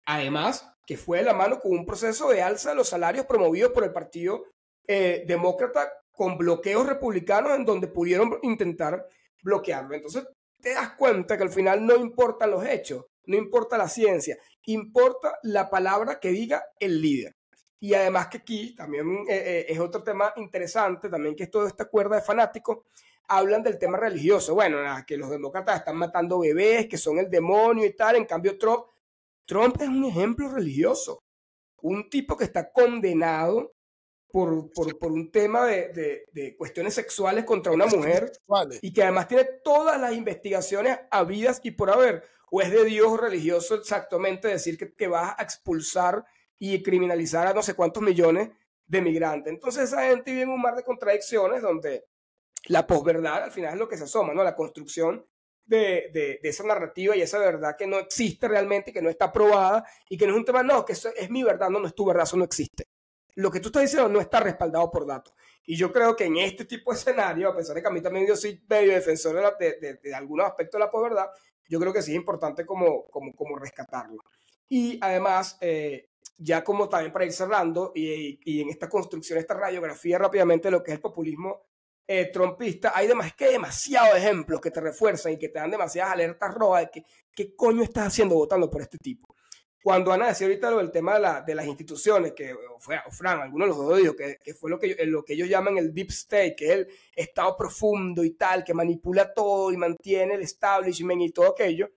además que fue de la mano con un proceso de alza de los salarios promovido por el Partido eh, Demócrata con bloqueos republicanos en donde pudieron intentar bloquearlo. Entonces te das cuenta que al final no importan los hechos, no importa la ciencia importa la palabra que diga el líder. Y además que aquí también eh, eh, es otro tema interesante, también que es toda esta cuerda de fanáticos, hablan del tema religioso. Bueno, que los demócratas están matando bebés, que son el demonio y tal. En cambio, Trump, Trump es un ejemplo religioso. Un tipo que está condenado por, por, un tema de, de, cuestiones sexuales contra una mujer y que además tiene todas las investigaciones habidas y por haber o es de Dios religioso exactamente decir que, vas a expulsar y criminalizar a no sé cuántos millones de migrantes. Entonces esa gente vive en un mar de contradicciones donde la posverdad al final es lo que se asoma, ¿no? La construcción de, esa narrativa y esa verdad que no existe realmente, que no está probada y que no es un tema, no, que eso es mi verdad, no, no es tu verdad, eso no existe. Lo que tú estás diciendo no está respaldado por datos. Y yo creo que en este tipo de escenario, a pesar de que a mí también yo soy medio defensor de, de, algunos aspectos de la posverdad, yo creo que sí es importante como, rescatarlo. Y además, eh, ya como también para ir cerrando, y, en esta construcción, esta radiografía rápidamente de lo que es el populismo eh, trompista, hay que demasiados ejemplos que te refuerzan y que te dan demasiadas alertas rojas de que, qué coño estás haciendo votando por este tipo. Cuando Ana decía ahorita lo del tema de, las instituciones, que eh, fue Fran, alguno de los dos dijo, que, fue lo que, eh, lo que ellos llaman el deep state, que es el estado profundo y tal, que manipula todo y mantiene el establishment y todo aquello.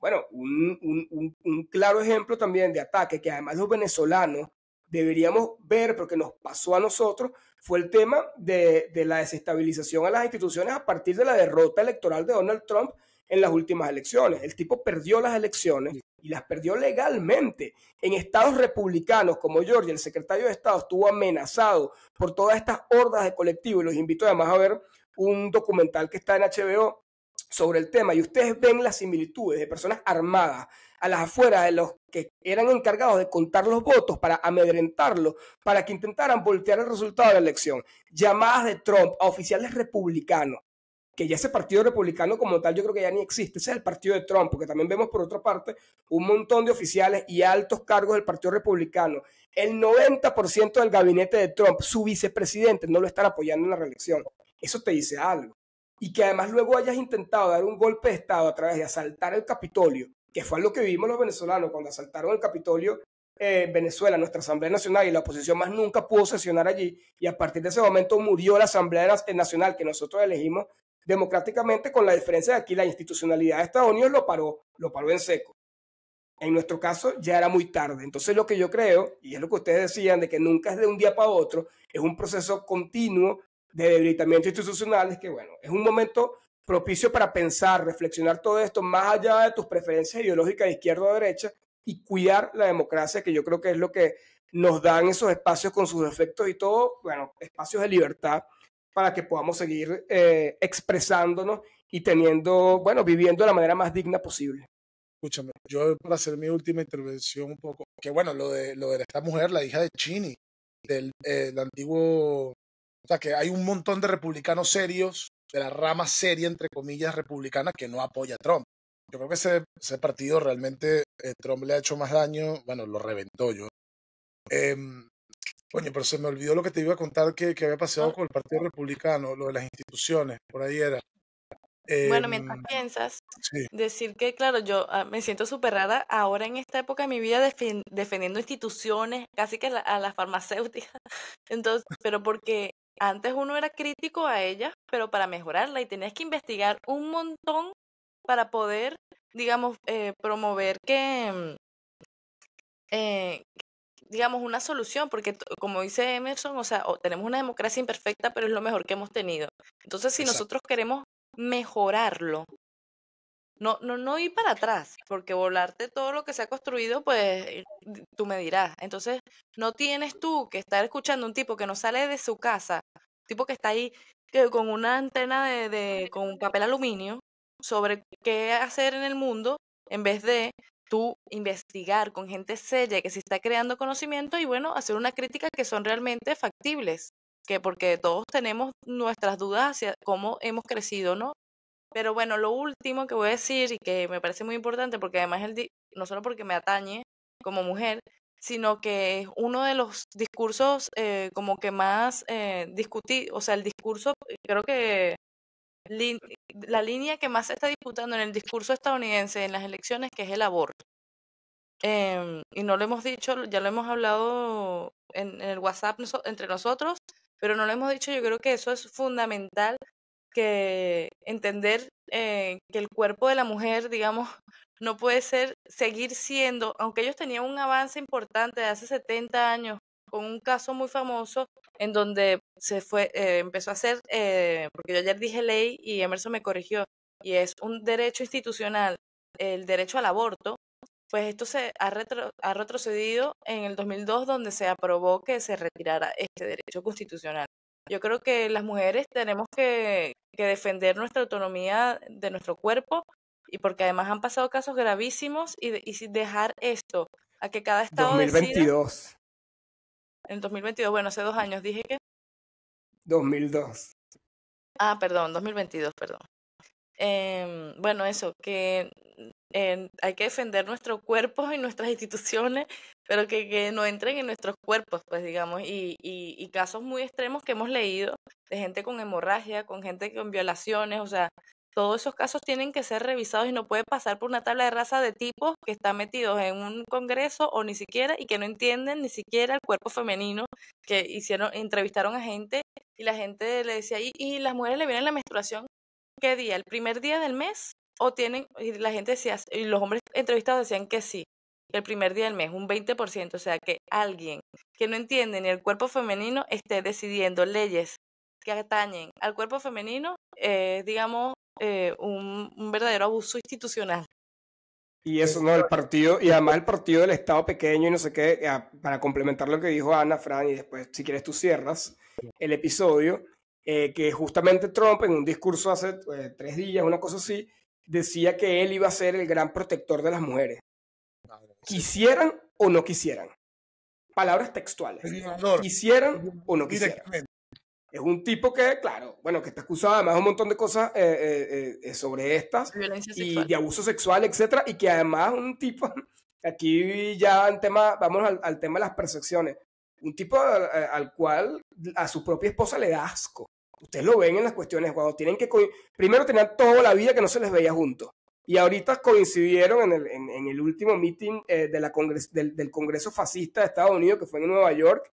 Bueno, un, claro ejemplo también de ataque que además los venezolanos deberíamos ver, porque nos pasó a nosotros, fue el tema de, la desestabilización a las instituciones a partir de la derrota electoral de Donald Trump en las últimas elecciones. El tipo perdió las elecciones y las perdió legalmente. En estados republicanos como Georgia, el secretario de Estado estuvo amenazado por todas estas hordas de colectivos. Y los invito además a ver un documental que está en HBO sobre el tema y ustedes ven las similitudes de personas armadas a las afueras de los que eran encargados de contar los votos para amedrentarlos, para que intentaran voltear el resultado de la elección. Llamadas de Trump a oficiales republicanos que ya ese partido republicano como tal yo creo que ya ni existe, ese es el partido de Trump, porque también vemos por otra parte un montón de oficiales y altos cargos del partido republicano. El 90% del gabinete de Trump, su vicepresidente, no lo están apoyando en la reelección. Eso te dice algo. Y que además luego hayas intentado dar un golpe de Estado a través de asaltar el Capitolio, que fue lo que vivimos los venezolanos cuando asaltaron el Capitolio eh, Venezuela, nuestra Asamblea Nacional y la oposición más nunca pudo sesionar allí y a partir de ese momento murió la Asamblea Nacional que nosotros elegimos democráticamente, con la diferencia de aquí la institucionalidad de Estados Unidos lo paró, lo paró en seco. En nuestro caso ya era muy tarde. Entonces lo que yo creo, y es lo que ustedes decían, de que nunca es de un día para otro, es un proceso continuo de debilitamiento institucional, es que bueno, es un momento propicio para pensar, reflexionar todo esto más allá de tus preferencias ideológicas de izquierda o derecha y cuidar la democracia, que yo creo que es lo que nos dan esos espacios con sus efectos y todo, bueno, espacios de libertad para que podamos seguir eh, expresándonos y teniendo, bueno, viviendo de la manera más digna posible. Escúchame, yo para hacer mi última intervención un poco, que bueno, lo de, lo de esta mujer, la hija de Chini, del, eh, antiguo, o sea, que hay un montón de republicanos serios, de la rama seria, entre comillas, republicana, que no apoya a Trump. Yo creo que ese, partido realmente eh, Trump le ha hecho más daño, bueno, lo reventó yo. Eh, Coño, pero se me olvidó lo que te iba a contar que, había pasado ah. con el Partido Republicano, lo de las instituciones, por ahí era. bueno, mientras em, piensas, decir que, claro, yo ah, me siento súper rara ahora en esta época de mi vida defendiendo instituciones, casi que a las farmacéuticas. Entonces, pero porque antes uno era crítico a ellas, pero para mejorarla y tenías que investigar un montón para poder, digamos, eh, promover que, mm, eh, digamos, una solución, porque como dice Emerson, o sea, tenemos una democracia imperfecta, pero es lo mejor que hemos tenido. Entonces, si nosotros queremos mejorarlo, no, no, no ir para atrás, porque volarte todo lo que se ha construido, pues eh, tú me dirás. Entonces, no tienes tú que estar escuchando a un tipo que no sale de su casa, un tipo que está ahí que con una antena de, de, con papel aluminio sobre qué hacer en el mundo, en vez de tú investigar con gente sella que se está creando conocimiento y bueno, hacer una crítica que son realmente factibles, que porque todos tenemos nuestras dudas hacia cómo hemos crecido, ¿no? Pero bueno, lo último que voy a decir y que me parece muy importante porque además el no solo porque me atañe como mujer, sino que es uno de los discursos eh, como que más eh, discutí, o sea, el discurso eh, creo que la línea que más se está disputando en el discurso estadounidense en las elecciones, que es el aborto. Em, y no lo hemos dicho, ya lo hemos hablado en, el WhatsApp entre nosotros, pero no lo hemos dicho, yo creo que eso es fundamental, que entender eh, que el cuerpo de la mujer, digamos, no puede ser, seguir siendo, aunque ellos tenían un avance importante de hace 70 años, con un caso muy famoso en donde se fue, eh, empezó a hacer, eh, porque yo ayer dije ley y Emerson me corrigió, y es un derecho institucional, el derecho al aborto, pues esto se ha, ha retrocedido en el 2002 donde se aprobó que se retirara este derecho constitucional. Yo creo que las mujeres tenemos que, defender nuestra autonomía de nuestro cuerpo y porque además han pasado casos gravísimos y, y dejar esto a que cada estado Decida, en 2022, bueno, hace dos años dije que 2002. Ah, perdón, 2022, perdón. Em, bueno, eso, que hay que defender nuestro cuerpo y nuestras instituciones, pero que, que no entren en nuestros cuerpos, pues digamos, y, y, y, casos muy extremos que hemos leído de gente con hemorragia, con gente con violaciones, o sea, todos esos casos tienen que ser revisados y no puede pasar por una tabla de raza de tipos que están metidos en un congreso o ni siquiera y que no entienden ni siquiera el cuerpo femenino que hicieron entrevistaron a gente y la gente le decía y, y las mujeres le vienen la menstruación qué día el primer día del mes o tienen y la gente decía y los hombres entrevistados decían que sí el primer día del mes, un 20%, o sea que alguien que no entiende ni el cuerpo femenino esté decidiendo leyes que atañen al cuerpo femenino, eh, digamos, eh, un, verdadero abuso institucional. Y eso, ¿no? El partido, y además el partido del Estado pequeño y no sé qué, para complementar lo que dijo Ana, Fran, y después, si quieres, tú cierras el episodio, eh, que justamente Trump en un discurso hace eh, tres días, una cosa así, decía que él iba a ser el gran protector de las mujeres. Ah, quisieran o no quisieran. Palabras textuales. Quisieran o no quisieran es un tipo que, claro, bueno, que está acusado además de un montón de cosas eh, eh, eh, sobre estas y de abuso sexual, etcétera, y que además un tipo, aquí ya en tema, vamos al, tema de las percepciones, un tipo al, cual a su propia esposa le da asco. Ustedes lo ven en las cuestiones cuando tienen que, primero tenían toda la vida que no se les veía juntos. Y ahorita coincidieron en el, el último meeting de la del Congreso Fascista de Estados Unidos, que fue en Nueva York,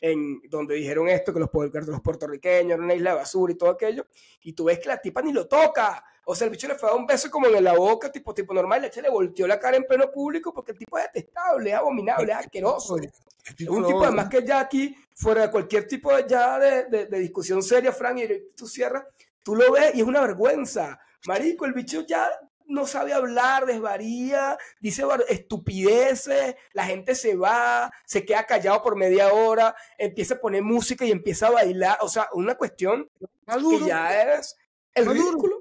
en donde dijeron esto, que los, los puertorriqueños eran una isla de basura y todo aquello, y tú ves que la tipa ni lo toca, o sea, el bicho le fue a dar un beso como en la boca, tipo, tipo normal, le, le volteó la cara en pleno público porque el tipo es detestable, es abominable, es este asqueroso. Es este un tipo, además que ya aquí, fuera de cualquier tipo de, ya de, discusión seria, Frank, y tú cierras, tú lo ves y es una vergüenza. Marico, el bicho ya no sabe hablar, desvaría, dice estupideces, la gente se va, se queda callado por media hora, empieza a poner música y empieza a bailar. O sea, una cuestión Maduro. que ya es el ridículo.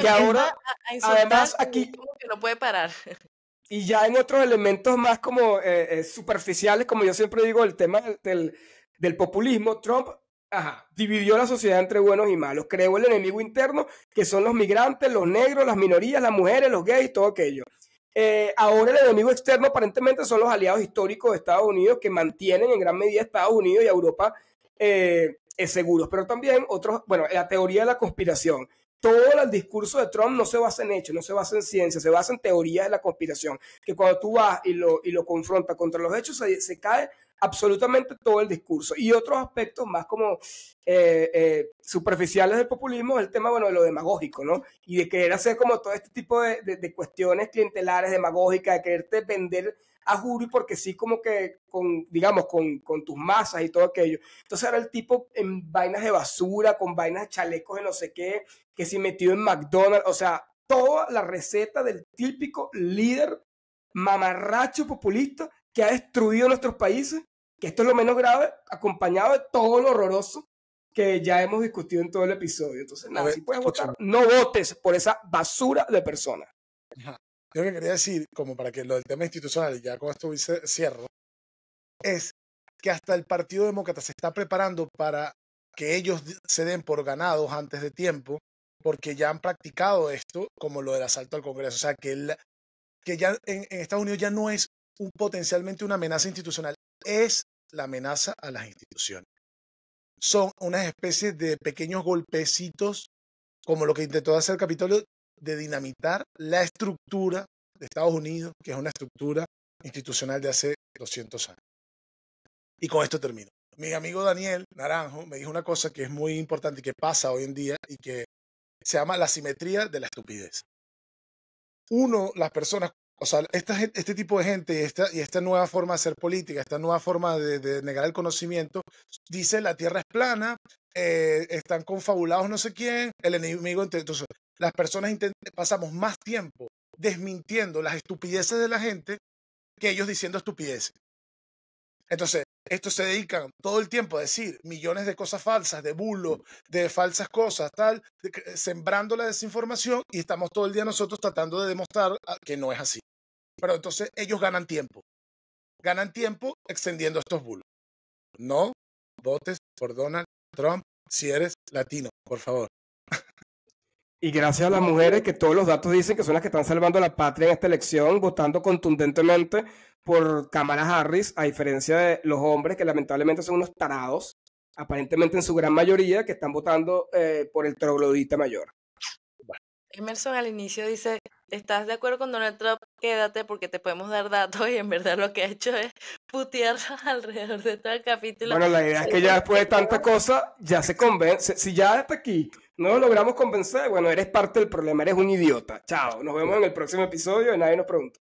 que ahora, además aquí... no puede parar. Y ya en otros elementos más como eh, eh, superficiales, como yo siempre digo, el tema del populismo, Trump Dividió la sociedad entre buenos y malos. Creó el enemigo interno, que son los migrantes, los negros, las minorías, las mujeres, los gays, todo aquello. Eh, ahora el enemigo externo aparentemente son los aliados históricos de Estados Unidos que mantienen en gran medida Estados Unidos y Europa eh, eh, seguros, pero también otros, bueno, la teoría de la conspiración. Todo el discurso de Trump no se basa en hechos, no se basa en ciencia, se basa en teorías de la conspiración, que cuando tú vas y lo, y lo confrontas contra los hechos se cae absolutamente todo el discurso. Y otros aspectos más como eh, eh, superficiales del populismo es el tema, bueno, de lo demagógico, ¿no? Y de querer hacer como todo este tipo de, cuestiones clientelares, demagógicas, de quererte vender a Jury porque sí como que con, digamos, con, con, tus masas y todo aquello. Entonces era el tipo en vainas de basura, con vainas de chalecos de no sé qué, que se metió en McDonald's, o sea, toda la receta del típico líder mamarracho populista que ha destruido nuestros países, que esto es lo menos grave, acompañado de todo lo horroroso que ya hemos discutido en todo el episodio. Entonces, nada, si puedes votar, no votes por esa basura de personas. Yo lo que quería decir, como para que lo del tema institucional, ya con esto cierro, es que hasta el Partido Demócrata se está preparando para que ellos se den por ganados antes de tiempo, porque ya han practicado esto, como lo del asalto al Congreso. O sea, que, el, que ya en Estados Unidos ya no es un, potencialmente una amenaza institucional es la amenaza a las instituciones. Son unas especies de pequeños golpecitos, como lo que intentó hacer el Capitolio, de dinamitar la estructura de Estados Unidos, que es una estructura institucional de hace 200 años. Y con esto termino. Mi amigo Daniel Naranjo me dijo una cosa que es muy importante y que pasa hoy en día y que se llama la simetría de la estupidez. Uno, las personas o sea, este tipo de gente y esta, y esta nueva forma de hacer política, esta nueva forma de, negar el conocimiento, dice la tierra es plana, eh, están confabulados no sé quién, el enemigo. Entonces, las personas pasamos más tiempo desmintiendo las estupideces de la gente que ellos diciendo estupideces. Entonces, estos se dedican todo el tiempo a decir millones de cosas falsas, de bulos, de falsas cosas, tal, eh, sembrando la desinformación y estamos todo el día nosotros tratando de demostrar ah, que no es así. Pero entonces ellos ganan tiempo. Ganan tiempo extendiendo estos bulos. No votes por Donald Trump si eres latino, por favor. Y gracias a las mujeres que todos los datos dicen que son las que están salvando la patria en esta elección, votando contundentemente por Cámara Harris, a diferencia de los hombres que lamentablemente son unos tarados, aparentemente en su gran mayoría, que están votando eh, por el troglodita mayor. Emerson al inicio dice, estás de acuerdo con Donald Trump, quédate porque te podemos dar datos y en verdad lo que ha hecho es putear alrededor de todo el capítulo. Bueno, la idea es que ya después de tanta cosa, ya se convence. Si ya hasta aquí no lo logramos convencer, bueno, eres parte del problema, eres un idiota. Chao, nos vemos en el próximo episodio y Nadie nos pregunta.